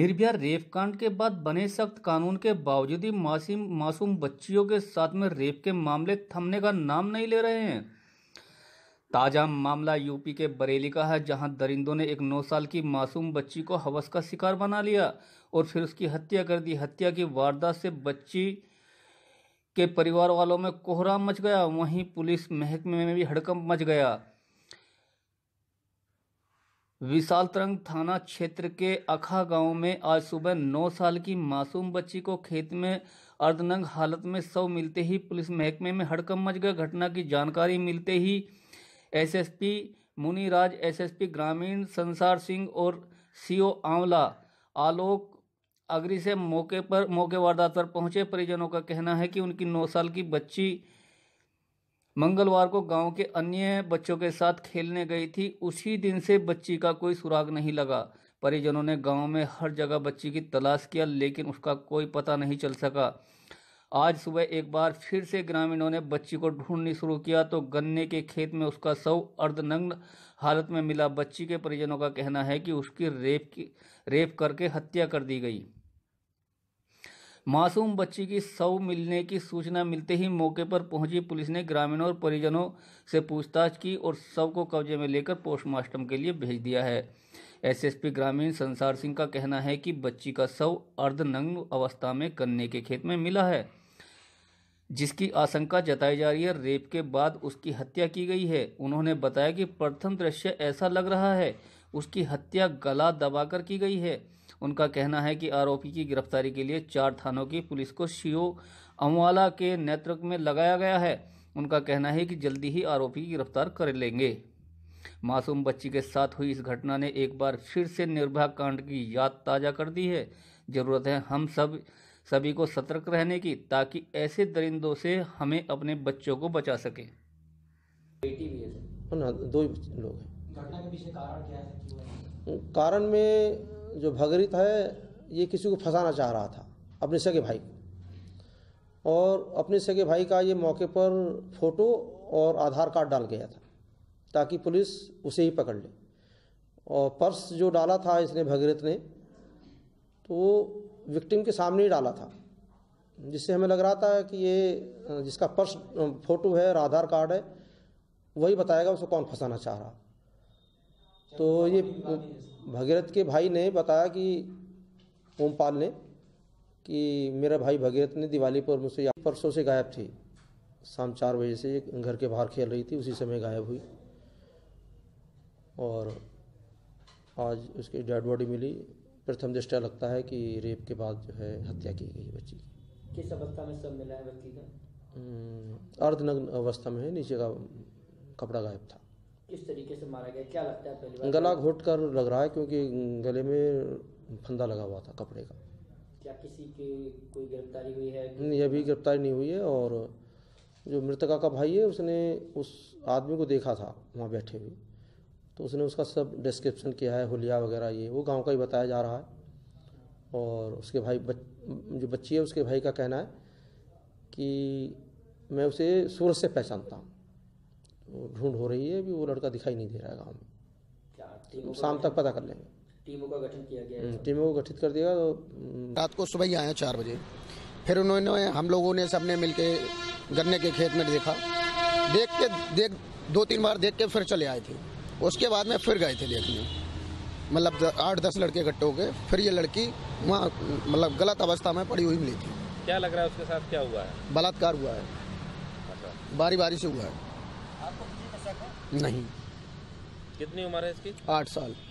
Nirbhaya rape कांड के बाद बने सख्त कानून के बावजूद ही मासूम मासूम बच्चियों के साथ में रेप के मामले थमने का नाम नहीं ले रहे हैं ताजा मामला यूपी के बरेली का है जहां दरिंदों ने एक 9 साल की मासूम बच्ची को हवस का शिकार बना लिया और फिर उसकी हत्या कर दी हत्या की वारदात से बच्ची के परिवार वालों में कोहराम मच गया वहीं पुलिस महकमे में भी हड़कंप मच गया विशालतरंग थाना क्षेत्र के अखा गांव में आज सुबह नौ साल की मासूम बच्ची को खेत में अर्धनंग हालत में शव मिलते ही पुलिस महकमे में हड़कम मच गया घटना की जानकारी मिलते ही एसएसपी मुनिराज एसएसपी ग्रामीण संसार सिंह और सीओ आंवला आलोक अग्रि से मौके पर मौके वारदात पर पहुंचे परिजनों का कहना है कि उनकी नौ साल की बच्ची मंगलवार को गांव के अन्य बच्चों के साथ खेलने गई थी उसी दिन से बच्ची का कोई सुराग नहीं लगा परिजनों ने गांव में हर जगह बच्ची की तलाश किया लेकिन उसका कोई पता नहीं चल सका आज सुबह एक बार फिर से ग्रामीणों ने बच्ची को ढूंढनी शुरू किया तो गन्ने के खेत में उसका शव अर्धनग्न हालत में मिला बच्ची के परिजनों का कहना है कि उसकी रेप की रेप करके हत्या कर दी गई मासूम बच्ची की शव मिलने की सूचना मिलते ही मौके पर पहुंची पुलिस ने ग्रामीणों और परिजनों से पूछताछ की और शव को कब्जे में लेकर पोस्टमार्टम के लिए भेज दिया है एसएसपी ग्रामीण संसार सिंह का कहना है कि बच्ची का शव अर्धनग्न अवस्था में कन्ने के खेत में मिला है जिसकी आशंका जताई जा रही है रेप के बाद उसकी हत्या की गई है उन्होंने बताया कि प्रथम दृश्य ऐसा लग रहा है उसकी हत्या गला दबाकर की गई है उनका कहना है कि आरोपी की गिरफ्तारी के लिए चार थानों की पुलिस को शिओ अम्वाला के नेतृत्व में लगाया गया है उनका कहना है कि जल्दी ही आरोपी गिरफ्तार कर लेंगे मासूम बच्ची के साथ हुई इस घटना ने एक बार फिर से निर्भया कांड की याद ताज़ा कर दी है ज़रूरत है हम सब सभी को सतर्क रहने की ताकि ऐसे दरिंदों से हमें अपने बच्चों को बचा सकें बेटी भी है ना हाँ, दो लोग हैं कारण में जो भगरित है ये किसी को फंसाना चाह रहा था अपने सगे भाई को और अपने सगे भाई का ये मौके पर फोटो और आधार कार्ड डाल गया था ताकि पुलिस उसे ही पकड़ ले और पर्स जो डाला था इसने भगरेत ने तो वो विक्टिम के सामने ही डाला था जिससे हमें लग रहा था कि ये जिसका पर्स फोटो है और आधार कार्ड है वही बताएगा उसको कौन फंसाना चाह रहा तो ये भगीरथ के भाई ने बताया कि ओमपाल ने कि मेरा भाई भगीरथ ने दिवाली पर मुझसे परसों से गायब थी शाम चार बजे से घर के बाहर खेल रही थी उसी समय गायब हुई और आज उसकी डेड बॉडी मिली प्रथम दृष्टया लगता है कि रेप के बाद जो है हत्या की गई बच्ची की किस अवस्था में सब मिला है बच्ची का हम्म, अर्धनग्न अवस्था में है नीचे का कपड़ा गायब था किस तरीके से मारा गया क्या लगता है पहली बार गला घोट कर लग रहा है क्योंकि गले में फंदा लगा हुआ था कपड़े का क्या किसी की कोई गिरफ्तारी हुई है नहीं अभी गिरफ्तारी नहीं हुई है और जो मृतका का भाई है उसने उस आदमी को देखा था वहाँ बैठे हुए तो उसने उसका सब डिस्क्रिप्शन किया है होलिया वगैरह ये वो गांव का ही बताया जा रहा है और उसके भाई बच, जो बच्ची है उसके भाई का कहना है कि मैं उसे सूरज से पहचानता हूँ ढूंढ हो रही है अभी वो लड़का दिखाई नहीं दे रहा है गाँव में शाम तक पता कर लेंगे टीमों का किया गया हम्म, टीमों को गठित कर दिया तो हम्म। रात को सुबह ही आया चार बजे फिर उन्होंने हम लोगों ने सबने मिल के गन्ने के खेत में देखा देख के देख दो तीन बार देख के फिर चले आए थे उसके बाद में फिर गए थे देखने मतलब आठ दस लड़के इकट्ठे हो गए फिर ये लड़की वहाँ मतलब गलत अवस्था में पड़ी हुई मिली थी क्या लग रहा है उसके साथ क्या हुआ है बलात्कार हुआ है अच्छा। बारी बारी से हुआ है आपको नहीं कितनी उम्र है इसकी आठ साल